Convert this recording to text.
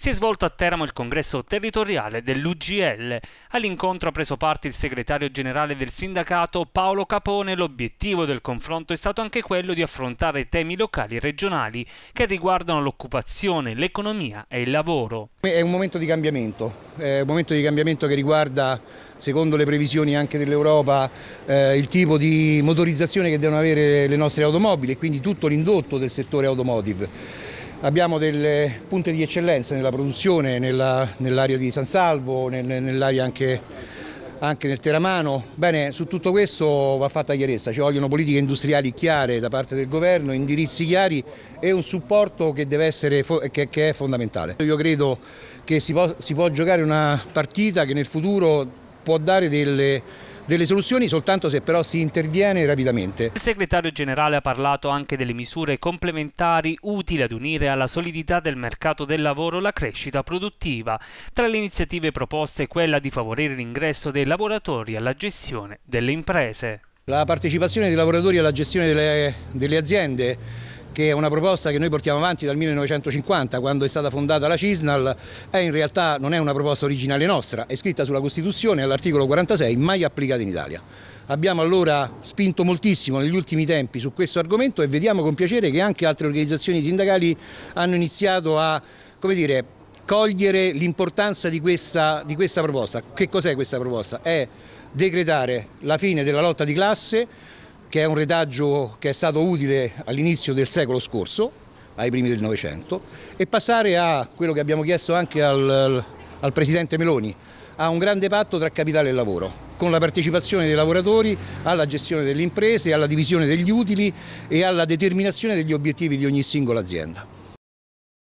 si è svolto a Teramo il congresso territoriale dell'UGL. All'incontro ha preso parte il segretario generale del sindacato Paolo Capone. L'obiettivo del confronto è stato anche quello di affrontare temi locali e regionali che riguardano l'occupazione, l'economia e il lavoro. È un momento di cambiamento, è un momento di cambiamento che riguarda, secondo le previsioni anche dell'Europa, eh, il tipo di motorizzazione che devono avere le nostre automobili e quindi tutto l'indotto del settore automotive. Abbiamo delle punte di eccellenza nella produzione, nell'area nell di San Salvo, nel, nell'area anche, anche, nel Teramano. Bene, su tutto questo va fatta chiarezza, ci vogliono politiche industriali chiare da parte del governo, indirizzi chiari e un supporto che, deve essere, che, che è fondamentale. Io credo che si può, si può giocare una partita che nel futuro può dare delle delle soluzioni soltanto se però si interviene rapidamente. Il segretario generale ha parlato anche delle misure complementari utili ad unire alla solidità del mercato del lavoro la crescita produttiva. Tra le iniziative proposte è quella di favorire l'ingresso dei lavoratori alla gestione delle imprese. La partecipazione dei lavoratori alla gestione delle, delle aziende che è una proposta che noi portiamo avanti dal 1950, quando è stata fondata la Cisnal, è in realtà non è una proposta originale nostra, è scritta sulla Costituzione all'articolo 46, mai applicata in Italia. Abbiamo allora spinto moltissimo negli ultimi tempi su questo argomento e vediamo con piacere che anche altre organizzazioni sindacali hanno iniziato a, come dire, cogliere l'importanza di di questa proposta. Che cos'è questa proposta? È decretare la fine della lotta di classe che è un retaggio che è stato utile all'inizio del secolo scorso, ai primi del Novecento, e passare a quello che abbiamo chiesto anche al, al Presidente Meloni, a un grande patto tra capitale e lavoro, con la partecipazione dei lavoratori alla gestione delle imprese, alla divisione degli utili e alla determinazione degli obiettivi di ogni singola azienda.